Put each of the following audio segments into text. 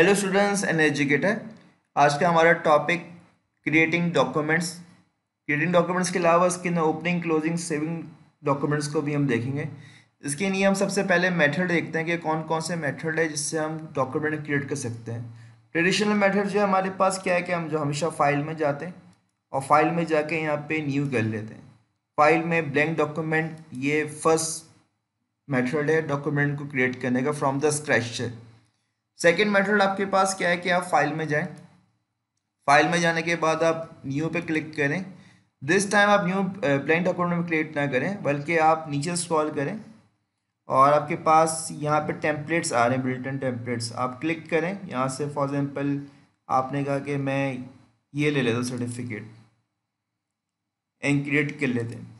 hello students and educator आज का हमारा topic creating documents creating documents के अलावा इसके ओपनिंग क्लोजिंग सेविंग डॉक्यूमेंट्स को भी हम देखेंगे इसके लिए हम सबसे पहले मेथड देखते हैं कि कौन कौन से मेथड है जिससे हम डॉक्यूमेंट क्रिएट कर सकते हैं ट्रेडिशनल मेथड जो है हमारे पास क्या है कि हम जो हमेशा फाइल में जाते हैं और फाइल में जाके यहाँ पे न्यू कर लेते हैं फाइल में ब्लैंक डॉक्यूमेंट ये फर्स्ट मेथड है डॉक्यूमेंट को क्रिएट करने का from the scratch second method आपके पास क्या है कि आप फाइल में जाएं फाइल में जाने के बाद आप न्यू पे क्लिक करें दिस टाइम आप न्यू ब्लेंट अकाउंट में क्रिएट ना करें बल्कि आप नीचे स्क्रॉल करें और आपके पास यहाँ पे टेम्पलेट्स आ रहे हैं बिल्टन टेम्पलेट्स आप क्लिक करें यहाँ से फॉर एग्ज़ाम्पल आपने कहा कि मैं ये ले लेता सर्टिफिकेट एंड क्रिएट कर लेते हैं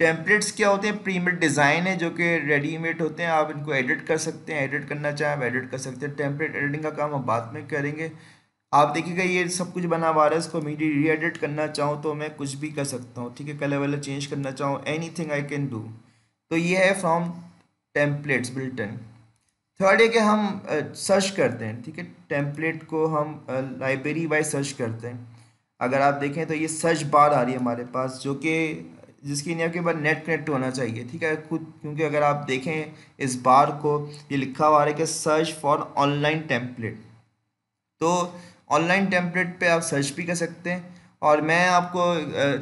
टेम्पलेट्स क्या होते हैं प्रीमेड डिज़ाइन है जो कि रेडीमेड होते हैं आप इनको एडिट कर सकते हैं एडिट करना चाहें आप एडिट कर सकते हैं टेम्पलेट एडिटिंग का काम हम बाद में करेंगे आप देखिएगा ये सब कुछ बना हुआ है इसको मीडिया री एडिट करना चाहूँ तो मैं कुछ भी कर सकता हूँ ठीक है कलर वलर चेंज करना चाहूँ anything I can do तो ये है फ्रॉम टेम्पलेट्स बिल्टन थर्ड है कि हम सर्च करते हैं ठीक है टेम्पलेट को हम लाइब्रेरी वाइज सर्च करते हैं अगर आप देखें तो ये सर्च बार आ रही है हमारे पास जो कि जिसकी इन्हीं के बाद नेट कनेक्ट होना चाहिए ठीक है खुद क्योंकि अगर आप देखें इस बार को ये लिखा हुआ है कि सर्च फॉर ऑनलाइन टेम्पलेट तो ऑनलाइन टेम्पलेट पे आप सर्च भी कर सकते हैं और मैं आपको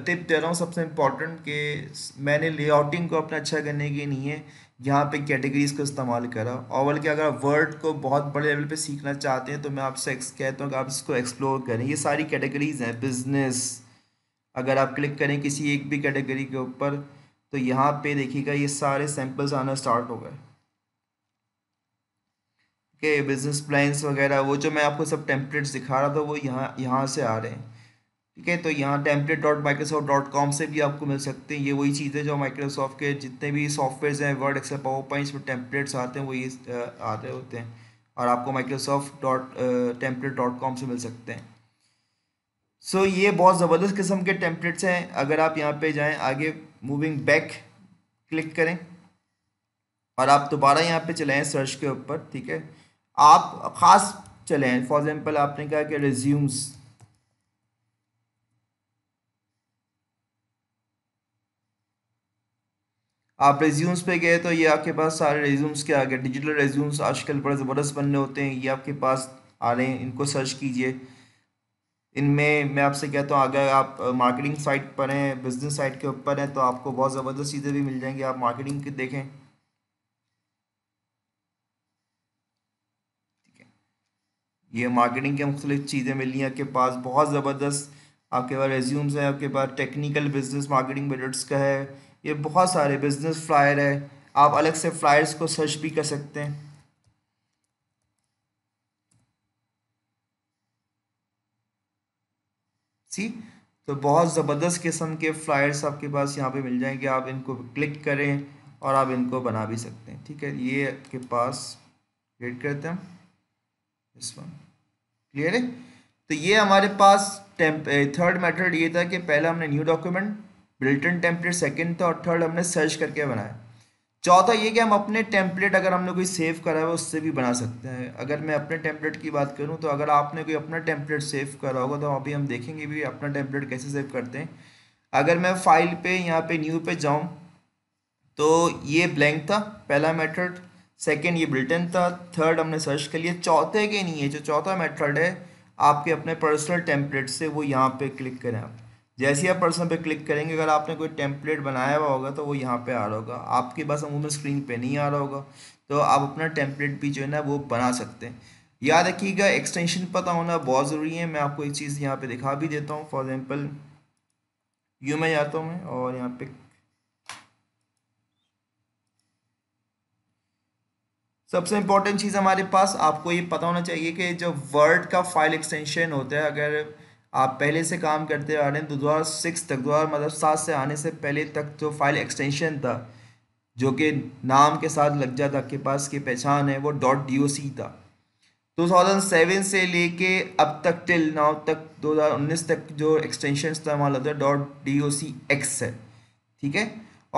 टिप दे रहा हूँ सबसे इम्पॉर्टेंट कि मैंने लेआउटिंग को अपना अच्छा करने के लिए यहाँ पे कैटेगरीज को इस्तेमाल करा और बल्कि अगर वर्ड को बहुत बड़े लेवल पे सीखना चाहते हैं तो मैं आपसे कहता हूँ कि आप इसको एक्सप्लोर करें ये सारी कैटेगरीज हैं बिजनेस अगर आप क्लिक करें किसी एक भी कैटेगरी के ऊपर तो यहाँ पे देखिएगा ये सारे सैम्पल्स आना स्टार्ट हो गए के बिजनेस प्लान्स वगैरह वो जो मैं आपको सब टेम्पलेट्स दिखा रहा था वो यहाँ यहाँ से आ रहे हैं ठीक है तो यहाँ template dot Microsoft dot com से भी आपको मिल सकते हैं ये वही चीज़ें जो माइक्रोसॉफ्ट के जितने भी सॉफ्टवेयर हैं वर्ड एक्सेल पावर पॉइंट्स में टेम्पलेट्स आते हैं वही आ आते होते हैं और आपको Microsoft dot template dot com से मिल सकते हैं सो so, ये बहुत ज़बरदस्त किस्म के टेम्पलेट्स हैं अगर आप यहाँ पे जाएं आगे मूविंग बैक क्लिक करें और आप दोबारा यहाँ पे चले सर्च के ऊपर ठीक है आप ख़ास चले फॉर एग्ज़ाम्पल आपने कहा कि रिज्यूम्स आप रेज्यूम्स पे गए तो ये आपके पास सारे रेज्यूम्स के आ गए डिजिटल रेज्यूम्स आजकल बड़े ज़बरदस्त बनने होते हैं ये आपके पास आ रहे हैं इनको सर्च कीजिए इनमें मैं आपसे कहता हूँ अगर आप मार्केटिंग साइट पर हैं बिजनेस साइट के ऊपर हैं तो आपको बहुत ज़बरदस्त चीज़ें भी मिल जाएंगी आप मार्केटिंग के देखें ठीक है ये मार्केटिंग के मुख्तलिफ चीज़ें मिली हैं आपके पास बहुत ज़बरदस्त आपके पास रेज्यूम्स हैं आपके पास टेक्निकल बिजनेस मार्केटिंग बजट्स का है ये बहुत सारे बिजनेस फ्लायर है आप अलग से फ्लायर्स को सर्च भी कर सकते हैं सी तो बहुत ज़बरदस्त किस्म के फ्लायर्स आपके पास यहाँ पे मिल जाएंगे आप इनको क्लिक करें और आप इनको बना भी सकते हैं ठीक है ये आपके पास क्रिएट करते हैं इस वन क्लियर है तो ये हमारे पास थर्ड मेथड ये था कि पहला हमने new document built in template second था और थर्ड हमने सर्च करके बनाया चौथा ये कि हम अपने टेम्पलेट अगर हमने कोई सेव करा है उससे भी बना सकते हैं अगर मैं अपने टेम्पलेट की बात करूँ तो अगर आपने कोई अपना टेम्पलेट सेव करा होगा तो अभी हम देखेंगे भी अपना टेम्पलेट कैसे सेव करते हैं अगर मैं फाइल पे यहाँ पे न्यू पे जाऊँ तो ये ब्लैंक था पहला मेथड सेकेंड ये ब्रिटेन था थर्ड हमने सर्च कर लिया चौथे के नहीं है जो चौथा मेथड है आपके अपने पर्सनल टेम्पलेट से वो यहाँ पे क्लिक करें आप जैसे ही आप पर्सन पे क्लिक करेंगे अगर आपने कोई टेम्पलेट बनाया हुआ होगा तो वो यहाँ पे आ रहा होगा आपके पास अमूमन स्क्रीन पे नहीं आ रहा होगा तो आप अपना टेम्पलेट भी जो है ना वो बना सकते हैं याद रखिएगा एक्सटेंशन पता होना बहुत ज़रूरी है मैं आपको एक चीज़ यहाँ पे दिखा भी देता हूँ फॉर एग्ज़ाम्पल यू में जाता हूँ मैं और यहाँ पे सबसे इम्पोर्टेंट चीज़ हमारे पास आपको ये पता होना चाहिए कि जो वर्ड का फाइल एक्सटेंशन होता है अगर आप पहले से काम करते आ रहे हैं तो दो हज़ार सिक्स तक दो हज़ार मतलब सात से आने से पहले तक जो फाइल एक्सटेंशन था जो कि नाम के साथ लग जाता के पास की पहचान है वो डॉट डी ओ सी था टू थाउजेंड सेवन से लेके अब तक टिल नाव तक दो हज़ार उन्नीस तक जो एक्सटेंशन था हमारा लगता है dot D O C X है ठीक है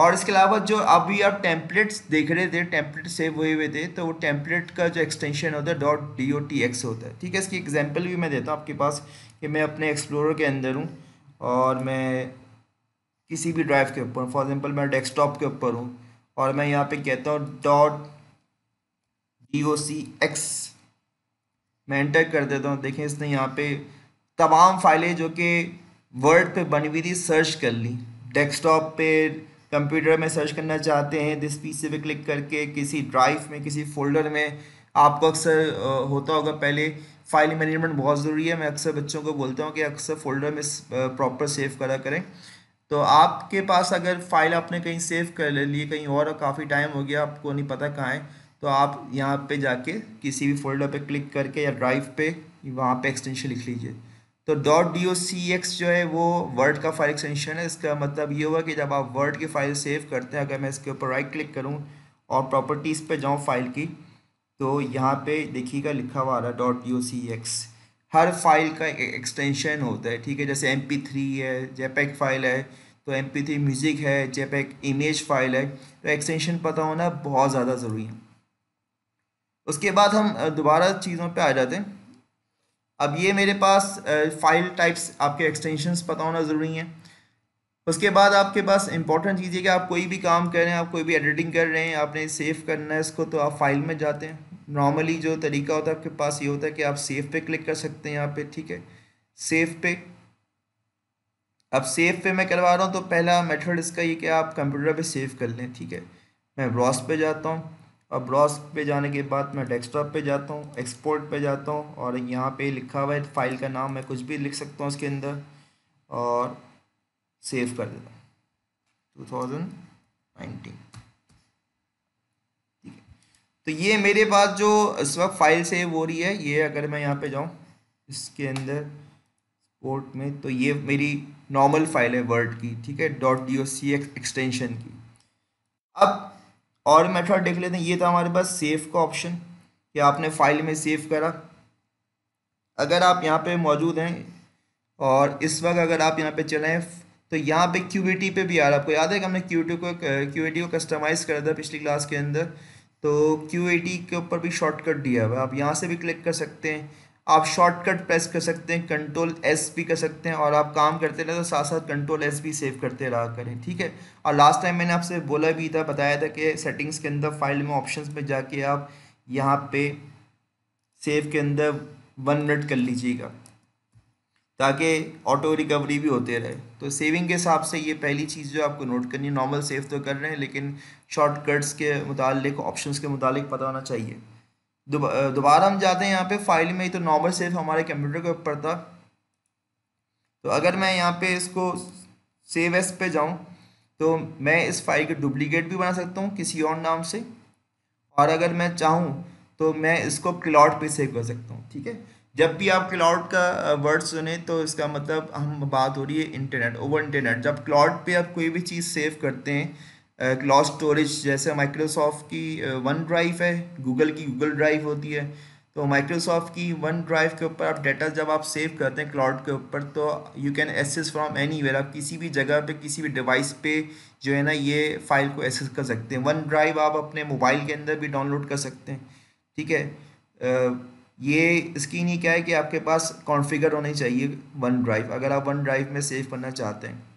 और इसके अलावा जो अभी आप टेम्पलेट्स देख रहे थे टेम्पलेट सेव हुए हुए थे तो वो टेम्पलेट का जो एक्सटेंशन होता है dot D O T X होता है ठीक है इसकी एग्जांपल भी मैं देता हूँ आपके पास कि मैं अपने एक्सप्लोरर के अंदर हूँ और मैं किसी भी ड्राइव के ऊपर फॉर एग्जांपल मैं डेस्कटॉप के ऊपर हूँ और मैं यहाँ पे कहता हूँ dot D O C X मैं एंटर कर देता हूँ देखें इसने यहाँ पे तमाम फाइलें जो कि वर्ड पे बनी हुई थी सर्च कर ली डेस्कटॉप पे कंप्यूटर में सर्च करना चाहते हैं दिस सी पे क्लिक करके किसी ड्राइव में किसी फोल्डर में आपको अक्सर होता होगा पहले फाइल मैनेजमेंट बहुत ज़रूरी है मैं अक्सर बच्चों को बोलता हूँ कि अक्सर फोल्डर में प्रॉपर सेव करा करें तो आपके पास अगर फाइल आपने कहीं सेव कर ली कहीं और काफ़ी टाइम हो गया आपको नहीं पता कहाँ है तो आप यहाँ पे जाके किसी भी फोल्डर पे क्लिक करके या ड्राइव पे वहाँ पे एक्सटेंशन लिख लीजिए तो dot D O C X जो है वो वर्ड का फाइल एक्सटेंशन है इसका मतलब ये हुआ कि जब आप वर्ड की फाइल सेव करते हैं अगर मैं इसके ऊपर राइट क्लिक करूँ और प्रॉपर्टीज़ पे जाऊँ फाइल की तो यहाँ पे देखिएगा लिखा हुआ आ रहा है dot D O C X हर फाइल का एक e-, एक्सटेंशन होता है ठीक है जैसे एम पी थ्री है जेपैक फाइल है तो एम पी थ्री म्यूज़िक है जेपैक इमेज फाइल है तो एक्सटेंशन पता होना बहुत ज़्यादा ज़रूरी है उसके बाद हम दोबारा चीज़ों पर आ जाते हैं अब ये मेरे पास फाइल टाइप्स आपके एक्सटेंशंस पता होना ज़रूरी है उसके बाद आपके पास इंपॉर्टेंट चीज़ है कि आप कोई भी काम कर रहे हैं आप कोई भी एडिटिंग कर रहे हैं आपने सेव करना है इसको तो आप फाइल में जाते हैं नॉर्मली जो तरीका होता है आपके पास ये होता है कि आप सेव पे क्लिक कर सकते हैं यहाँ पे ठीक है सेव पे अब सेव पे मैं करवा रहा हूँ तो पहला मेथड इसका ये कि आप कंप्यूटर पे सेव कर लें ठीक है मैं ब्रॉस पे जाता हूँ और ब्रॉस पे जाने के बाद मैं डेस्कटॉप पे जाता हूँ एक्सपोर्ट पे जाता हूँ और यहाँ पे लिखा हुआ है फाइल का नाम मैं कुछ भी लिख सकता हूँ उसके अंदर और सेव कर देता हूँ टू थाउजेंड नाइनटीन ठीक है तो ये मेरे पास जो इस वक्त फाइल सेव हो रही है ये अगर मैं यहाँ पे जाऊँ इसके अंदर पोर्ट में तो ये मेरी नॉर्मल फाइल है वर्ड की ठीक है dot D O C extension की अब और मेथड देख लेते हैं ये था हमारे पास सेफ का ऑप्शन कि आपने फाइल में सेव करा अगर आप यहाँ पे मौजूद हैं और इस वक्त अगर आप यहाँ पे चलें तो यहाँ पे क्यू पे भी आ रहा है आपको याद है कि हमने क्यू को क्यू को कस्टमाइज़ करा था पिछली क्लास के अंदर तो क्यू के ऊपर भी शॉर्टकट दिया हुआ आप यहाँ से भी क्लिक कर सकते हैं आप शॉर्टकट प्रेस कर सकते हैं कंट्रोल एस भी कर सकते हैं और आप काम करते रहे तो साथ साथ कंट्रोल एस भी सेव करते रहा करें ठीक है और लास्ट टाइम मैंने आपसे बोला भी था बताया था कि सेटिंग्स के अंदर फाइल में ऑप्शन में जाके आप यहाँ पे सेव के अंदर वन मिनट कर लीजिएगा ताकि ऑटो रिकवरी भी होते रहे तो सेविंग के हिसाब से ये पहली चीज़ जो आपको नोट करनी है नॉर्मल सेव तो कर रहे हैं लेकिन शॉर्टकट्स के मुतालिक ऑप्शंस के मुतालिक पता होना चाहिए दोबारा हम जाते हैं यहाँ पे फाइल में ही तो नॉर्मल सेफ हमारे कंप्यूटर के ऊपर था तो अगर मैं यहाँ पे इसको सेव एस पे जाऊँ तो मैं इस फाइल का डुप्लीकेट भी बना सकता हूँ किसी और नाम से और अगर मैं चाहूँ तो मैं इसको क्लाउड पे सेव कर सकता हूँ ठीक है जब भी आप क्लाउड का वर्ड सुने तो इसका मतलब हम बात हो रही है इंटरनेट ओवर इंटरनेट जब क्लाउड पे आप कोई भी चीज़ सेव करते हैं क्लाउड स्टोरेज जैसे माइक्रोसॉफ्ट की वन ड्राइव है गूगल की गूगल ड्राइव होती है तो माइक्रोसॉफ्ट की वन ड्राइव के ऊपर आप डाटा जब आप सेव करते हैं क्लाउड के ऊपर तो you can access from anywhere आप किसी भी जगह पे किसी भी डिवाइस पे जो है ना ये फाइल को एसेस कर सकते हैं वन ड्राइव आप अपने मोबाइल के अंदर भी डाउनलोड कर सकते हैं ठीक है आ, ये इसकी ही क्या है कि आपके पास कॉन्फ़िगर होनी चाहिए वन ड्राइव अगर आप वन ड्राइव में सेव करना चाहते हैं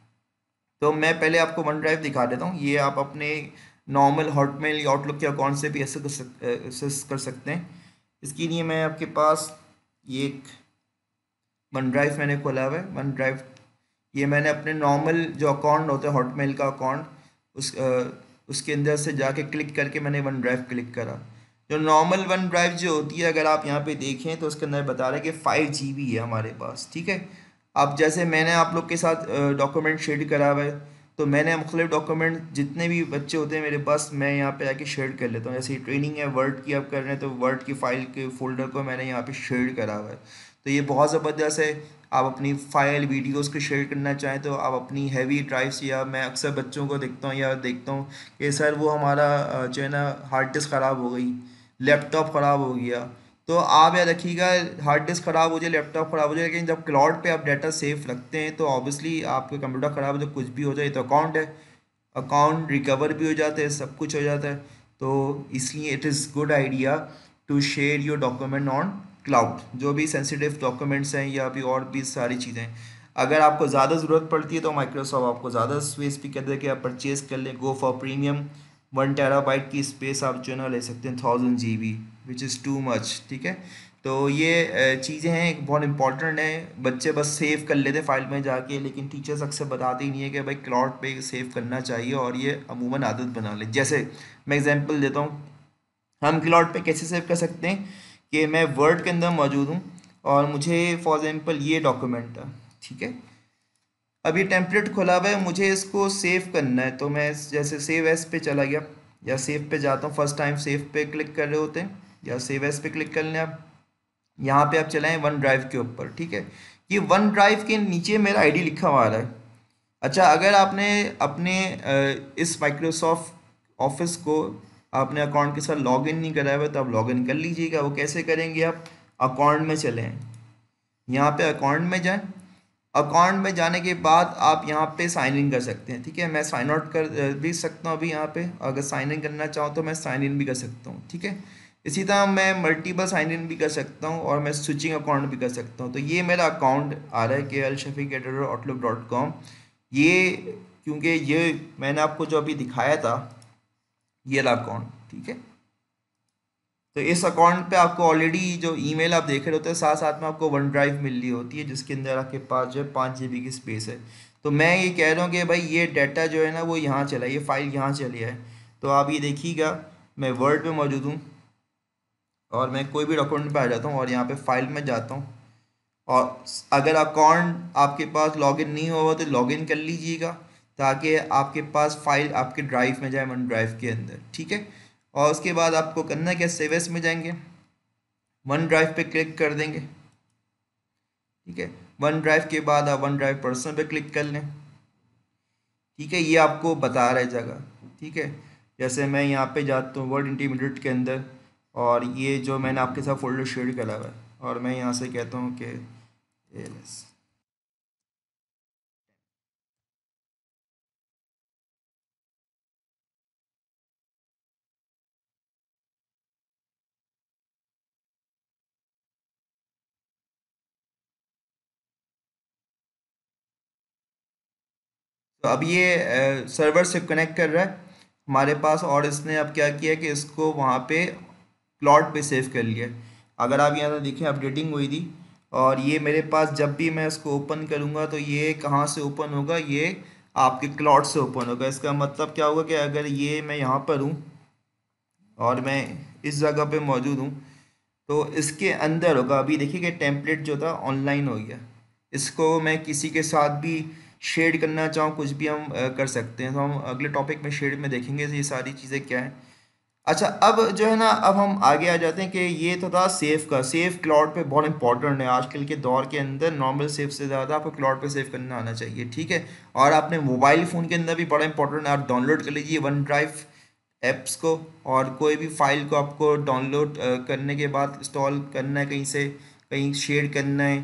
तो मैं पहले आपको वन ड्राइव दिखा देता हूँ ये आप अपने नॉर्मल हॉटमेल या आउटलुक के अकाउंट से भी ऐसे कर कर सकते हैं इसके लिए मैं आपके पास ये एक वन ड्राइव मैंने खोला हुआ है वन ड्राइव ये मैंने अपने नॉर्मल जो अकाउंट होता है हॉटमेल का अकाउंट उस आ, उसके अंदर से जाके क्लिक करके मैंने वन ड्राइव क्लिक करा जो नॉर्मल वन ड्राइव जो होती है अगर आप यहाँ पे देखें तो उसके अंदर बता रहे हैं कि फाइव जी है हमारे पास ठीक है अब जैसे मैंने आप लोग के साथ डॉक्यूमेंट शेयर करा हुआ है तो मैंने मुख्तलिफ डॉक्यूमेंट जितने भी बच्चे होते हैं मेरे पास मैं यहाँ पे जाके शेयर कर लेता हूँ जैसे ट्रेनिंग है वर्ड की आप कर रहे हैं तो वर्ड की फाइल के फोल्डर को मैंने यहाँ पे शेयर करा हुआ है तो ये बहुत ज़बरदस्त है आप अपनी फाइल वीडियोस को शेयर करना चाहें तो आप अपनी हैवी ड्राइव्स या मैं अक्सर बच्चों को देखता हूँ या देखता हूँ कि सर वो हमारा जो है ना हार्ड डिस्क ख़राब हो गई लैपटॉप ख़राब हो गया तो आप याद रखिएगा हार्ड डिस्क ख़राब हो जाए लैपटॉप ख़राब हो जाए लेकिन जब क्लाउड पे आप डाटा सेफ रखते हैं तो ऑब्वियसली आपके कंप्यूटर ख़राब हो जाए कुछ भी हो जाए तो अकाउंट है अकाउंट रिकवर भी हो जाता है सब कुछ हो जाता है तो इसलिए it is good idea to share your document on cloud जो भी सेंसिटिव डॉक्यूमेंट्स हैं या अभी और भी सारी चीज़ें अगर आपको ज़्यादा ज़रूरत पड़ती है तो माइक्रोसॉफ्ट आपको ज़्यादा स्पेस भी कहते हैं कि आप परचेज़ कर लें go for premium one terabyte की स्पेस आप जो है ना ले सकते हैं thousand G B which is too much ठीक है तो ये चीज़ें हैं एक बहुत इंपॉर्टेंट है बच्चे बस सेव कर लेते फाइल में जाके लेकिन टीचर्स अक्सर बताते ही नहीं है कि भाई क्लॉट पे सेव करना चाहिए और ये अमूमन आदत बना ले जैसे मैं एग्जांपल देता हूँ हम क्लॉट पे कैसे सेव कर सकते हैं कि मैं वर्ड के अंदर मौजूद हूँ और मुझे फॉर एग्ज़ाम्पल ये डॉक्यूमेंट ठीक है अभी टेम्पलेट खुला हुआ है मुझे इसको सेव करना है तो मैं जैसे सेव एस पे चला गया या सेव पे जाता हूँ फर्स्ट टाइम सेव पे क्लिक कर रहे होते हैं या सेव एस पे क्लिक कर लें आप यहाँ पे आप चलाएं वन ड्राइव के ऊपर ठीक है ये वन ड्राइव के नीचे मेरा आईडी लिखा हुआ आ रहा है अच्छा अगर आपने अपने इस माइक्रोसॉफ्ट ऑफिस को आपने अकाउंट के साथ लॉग इन नहीं कराया हुआ तो आप लॉग इन कर लीजिएगा वो कैसे करेंगे आप अकाउंट में चलें यहाँ पर अकाउंट में जाएँ अकाउंट में जाने के बाद आप यहाँ पे साइन इन कर सकते हैं ठीक है मैं साइन आउट कर भी सकता हूँ अभी यहाँ पे अगर साइन इन करना चाहूँ तो मैं साइन इन भी कर सकता हूँ ठीक है इसी तरह मैं मल्टीपल साइन इन भी कर सकता हूँ और मैं स्विचिंग अकाउंट भी कर सकता हूँ तो ये मेरा अकाउंट आ रहा है के एल डॉट कॉम ये क्योंकि ये मैंने आपको जो अभी दिखाया था ये अकाउंट ठीक है तो इस अकाउंट पे आपको ऑलरेडी जो ईमेल आप देख रहे होते हैं साथ साथ में आपको वन ड्राइव मिल रही होती है जिसके अंदर आपके पास जो है पाँच जी की स्पेस है तो मैं ये कह रहा हूँ कि भाई ये डाटा जो है ना वो यहाँ चला ये फाइल यहाँ चली है तो आप ये देखिएगा मैं वर्ड पर मौजूद हूँ और मैं कोई भी डॉक्यूमेंट पर आ जाता हूँ और यहाँ पर फाइल में जाता हूँ और अगर अकाउंट आपके पास लॉगिन नहीं हुआ तो लॉगिन कर लीजिएगा ताकि आपके पास फाइल आपके ड्राइव में जाए वन ड्राइव के अंदर ठीक है और उसके बाद आपको करना क्या सेवेस में जाएंगे वन ड्राइव पे क्लिक कर देंगे ठीक है वन ड्राइव के बाद आप वन ड्राइव पर्सन पे क्लिक कर लें ठीक है ये आपको बता रहा है जगह ठीक है जैसे मैं यहाँ पे जाता हूँ वर्ड इंटीमीडिएट के अंदर और ये जो मैंने आपके साथ फोल्डर शेयर करा हुआ है और मैं यहाँ से कहता हूँ कि तो अब ये सर्वर से कनेक्ट कर रहा है हमारे पास और इसने अब क्या किया कि इसको वहाँ पे प्लॉट पे सेव कर लिया अगर आप यहाँ देखें अपडेटिंग हुई थी और ये मेरे पास जब भी मैं इसको ओपन करूँगा तो ये कहाँ से ओपन होगा ये आपके क्लॉट से ओपन होगा इसका मतलब क्या होगा कि अगर ये मैं यहाँ पर हूँ और मैं इस जगह पे मौजूद हूँ तो इसके अंदर होगा अभी देखिए कि टेम्पलेट जो था ऑनलाइन हो गया इसको मैं किसी के साथ भी शेड करना चाहो कुछ भी हम कर सकते हैं तो हम अगले टॉपिक में शेड में देखेंगे ये सारी चीज़ें क्या हैं अच्छा अब जो है ना अब हम आगे आ जाते हैं कि ये तो था सेफ का सेफ क्लाउड पे बहुत इंपॉर्टेंट है आजकल के दौर के अंदर नॉर्मल सेफ से ज़्यादा आपको क्लाउड पे सेव करना आना चाहिए ठीक है और आपने मोबाइल फ़ोन के अंदर भी बड़ा इंपॉर्टेंट है आप डाउनलोड कर लीजिए वन ड्राइव एप्स को और कोई भी फाइल को आपको डाउनलोड करने के बाद इंस्टॉल करना है कहीं से कहीं शेयर करना है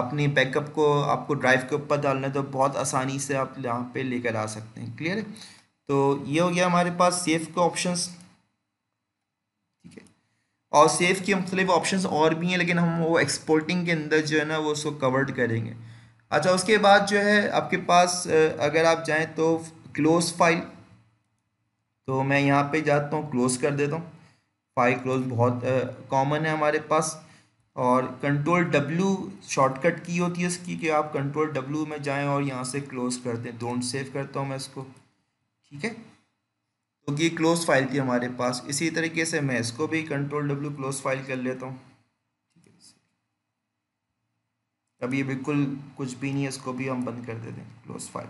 अपनी बैकअप को आपको ड्राइव के ऊपर डालना है तो बहुत आसानी से आप यहाँ पे लेकर आ सकते हैं क्लियर है तो ये हो गया हमारे पास सेफ के ऑप्शंस ठीक है और सेफ के मुख्तलिफ ऑप्शंस और भी हैं लेकिन हम वो एक्सपोर्टिंग के अंदर जो है ना वो उसको कवर्ड करेंगे अच्छा उसके बाद जो है आपके पास अगर आप जाएँ तो क्लोज फाइल तो मैं यहाँ पे जाता हूँ क्लोज़ कर देता हूँ फाइल क्लोज बहुत कॉमन है हमारे पास और कंट्रोल डब्ल्यू शॉर्टकट की होती है इसकी कि आप कंट्रोल डब्ल्यू में जाएं और यहाँ से क्लोज कर दें डोंट सेव करता हूँ मैं इसको ठीक है तो ये क्लोज फाइल थी हमारे पास इसी तरीके से मैं इसको भी कंट्रोल डब्ल्यू क्लोज फाइल कर लेता हूँ ठीक है अब ये बिल्कुल कुछ भी नहीं है इसको भी हम बंद कर देते हैं क्लोज फाइल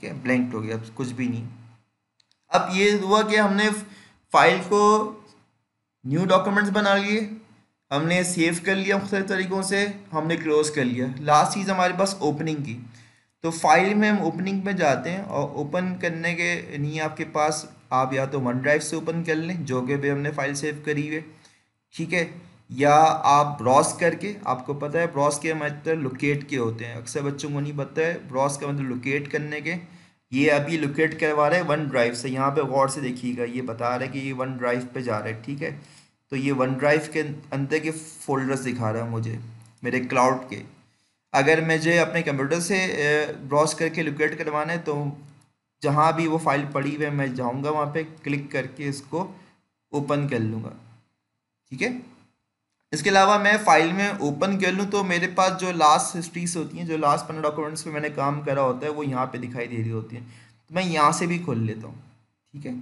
ठीक है ब्लैंक हो गया अब कुछ भी नहीं अब ये हुआ कि हमने फाइल को न्यू डॉक्यूमेंट्स बना लिए हमने सेव कर लिया मुख्त तरीक़ों से हमने क्लोज़ कर लिया लास्ट चीज़ हमारे पास ओपनिंग की तो फाइल में हम ओपनिंग में जाते हैं और ओपन करने के लिए आपके पास आप या तो वन ड्राइव से ओपन कर लें जो कि भी हमने फाइल सेव करी हुई ठीक है या आप ब्रॉस करके आपको पता है ब्रॉस के मतलब लोकेट के होते हैं अक्सर बच्चों को नहीं पता है ब्रॉस का मतलब लोकेट करने के ये अभी लोकेट करवा रहे हैं वन ड्राइव से यहाँ पे गौर से देखिएगा ये बता रहा है कि ये वन ड्राइव पे जा रहा है ठीक है तो ये वन ड्राइव के अंदर के फोल्डर्स दिखा रहा है मुझे मेरे क्लाउड के अगर मुझे अपने कंप्यूटर से ब्रॉस करके लोकेट करवाना है तो जहाँ भी वो फाइल पड़ी हुई है मैं जाऊँगा वहाँ पर क्लिक करके इसको ओपन कर लूँगा ठीक है इसके अलावा मैं फाइल में ओपन कर लूँ तो मेरे पास जो लास्ट हिस्ट्रीज होती हैं जो लास्ट पंद्रह डॉक्यूमेंट्स पे मैंने काम करा होता है वो यहाँ पे दिखाई दे रही होती है तो मैं यहाँ से भी खोल लेता हूँ ठीक है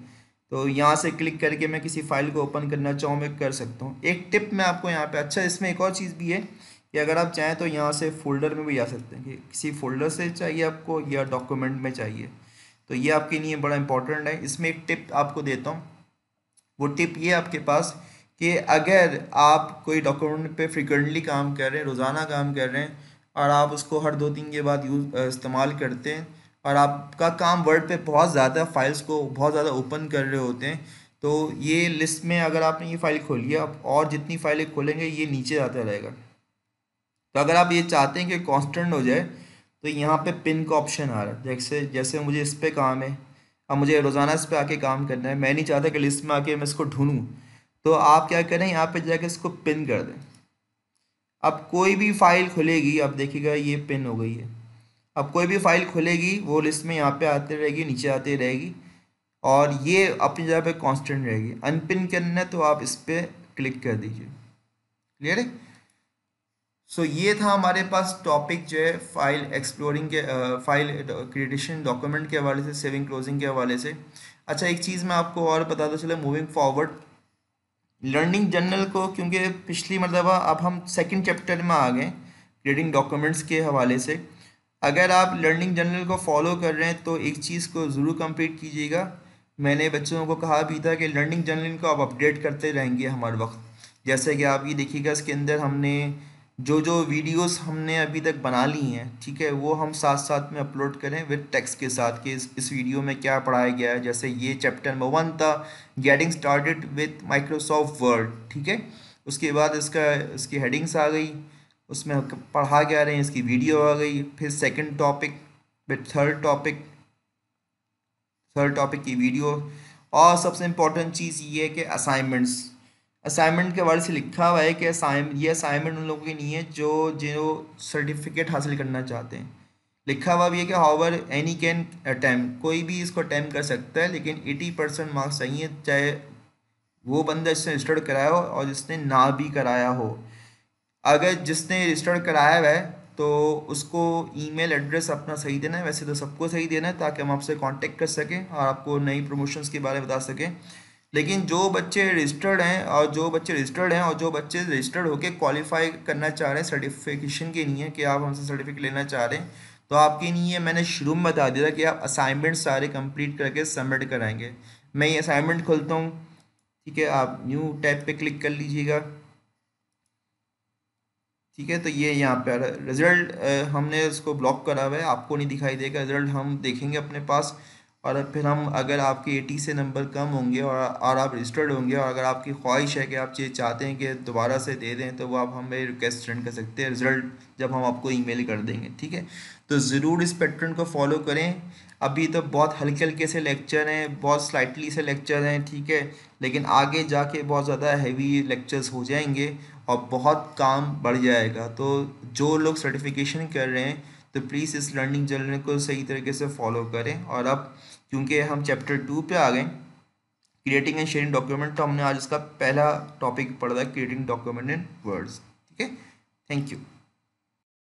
तो यहाँ से क्लिक करके मैं किसी फाइल को ओपन करना चाहूँ मैं कर सकता हूँ एक टिप मैं आपको यहाँ पर अच्छा इसमें एक और चीज़ भी है कि अगर आप चाहें तो यहाँ से फोल्डर में भी जा सकते हैं कि किसी फोल्डर से चाहिए आपको या डॉक्यूमेंट में चाहिए तो ये आपके लिए बड़ा इंपॉर्टेंट है इसमें एक टिप आपको देता हूँ वो टिप ये आपके पास कि अगर आप कोई डॉक्यूमेंट पे फ्रिक्वेंटली काम कर रहे हैं रोज़ाना काम कर रहे हैं और आप उसको हर दो तीन के बाद यूज़ इस्तेमाल करते हैं और आपका काम वर्ड पे बहुत ज़्यादा फाइल्स को बहुत ज़्यादा ओपन कर रहे होते हैं तो ये लिस्ट में अगर आपने ये फाइल खोली है आप और जितनी फाइलें खोलेंगे ये नीचे जाता रहेगा तो अगर आप ये चाहते हैं कि कॉन्स्टेंट हो जाए तो यहाँ पर पिन का ऑप्शन आ रहा है जैसे जैसे मुझे इस पर काम है अब मुझे रोज़ाना इस पर आके काम करना है मैं नहीं चाहता कि लिस्ट में आके मैं इसको ढूंढूँ तो आप क्या करें यहाँ पे जाकर इसको पिन कर दें अब कोई भी फाइल खुलेगी आप देखिएगा ये पिन हो गई है अब कोई भी फाइल खुलेगी वो लिस्ट में यहाँ पे आते रहेगी नीचे आते रहेगी और ये अपनी जगह पे कांस्टेंट रहेगी अनपिन करना है तो आप इस पर क्लिक कर दीजिए क्लियर है सो ये था हमारे पास टॉपिक जो है फाइल एक्सप्लोरिंग के फाइल क्रिएटेशन डॉक्यूमेंट के हवाले से सेविंग क्लोजिंग के हवाले से अच्छा एक चीज़ मैं आपको और बताता चले मूविंग फॉरवर्ड लर्निंग जर्नल को क्योंकि पिछली मरतबा अब हम सेकंड चैप्टर में आ गए क्रिएटिंग डॉक्यूमेंट्स के हवाले से अगर आप लर्निंग जर्नल को फॉलो कर रहे हैं तो एक चीज़ को ज़रूर कंप्लीट कीजिएगा मैंने बच्चों को कहा भी था कि लर्निंग जर्नल को आप अपडेट करते रहेंगे हमारे वक्त जैसे कि आप ये देखिएगा इसके अंदर हमने जो जो वीडियोस हमने अभी तक बना ली हैं ठीक है वो हम साथ साथ में अपलोड करें विद टेक्स के साथ कि इस इस वीडियो में क्या पढ़ाया गया है जैसे ये चैप्टर नंबर वन था getting started with Microsoft Word ठीक है उसके बाद इसका इसकी हेडिंग्स आ गई उसमें पढ़ा गया रहे हैं इसकी वीडियो आ गई फिर second topic with third topic third topic की वीडियो और सबसे इम्पोर्टेंट चीज़ ये है कि असाइनमेंट्स असाइनमेंट के बारे से लिखा हुआ है कि ये असाइनमेंट उन लोगों के नहीं है जो जो सर्टिफिकेट हासिल करना चाहते हैं लिखा हुआ भी है कि हावर एनी कैन अटैम्प कोई भी इसको अटैम्प कर सकता है लेकिन एटी परसेंट मार्क्स चाहिए चाहे वो बंदा जिसने रजिस्टर्ड कराया हो और जिसने ना भी कराया हो अगर जिसने रजिस्टर्ड कराया हुआ है तो उसको ईमेल एड्रेस अपना सही देना है वैसे तो सबको सही देना है ताकि हम आपसे कांटेक्ट कर सकें और आपको नई प्रमोशंस के बारे में बता सकें लेकिन जो बच्चे रजिस्टर्ड हैं और जो बच्चे रजिस्टर्ड हैं और जो बच्चे रजिस्टर्ड होकर क्वालिफाई करना चाह रहे हैं सर्टिफिकेशन के लिए कि आप हमसे सर्टिफिकेट लेना चाह रहे हैं तो आपके लिए मैंने शुरू में बता दिया था कि आप असाइनमेंट सारे कंप्लीट करके सबमिट कराएंगे मैं ये असाइनमेंट खोलता हूँ ठीक है आप न्यू टैब पे क्लिक कर लीजिएगा ठीक है तो ये यहाँ पर रिजल्ट हमने इसको ब्लॉक करा हुआ है आपको नहीं दिखाई देगा रिजल्ट हम देखेंगे अपने पास और फिर हम अगर आपके एटी से नंबर कम होंगे और और आप रजिस्टर्ड होंगे और अगर आपकी ख्वाहिश है कि आप ये चाहते हैं कि दोबारा से दे दें तो वो आप हमें रिक्वेस्ट सेंड कर सकते हैं रिज़ल्ट जब हम आपको ईमेल कर देंगे ठीक है तो ज़रूर इस पैटर्न को फॉलो करें अभी तो बहुत हल्के हल्के से लेक्चर हैं बहुत स्लाइटली से लेक्चर हैं ठीक है लेकिन आगे जाके बहुत ज़्यादा हैवी लेक्चर्स हो जाएंगे और बहुत काम बढ़ जाएगा तो जो लोग सर्टिफिकेशन कर रहे हैं तो प्लीज़ इस लर्निंग जर्नल को सही तरीके से फॉलो करें और अब क्योंकि हम चैप्टर टू पे आ गए क्रिएटिंग एंड शेयरिंग डॉक्यूमेंट तो हमने आज इसका पहला टॉपिक पढ़ा था है क्रिएटिंग डॉक्यूमेंट इन वर्ड्स ठीक है थैंक यू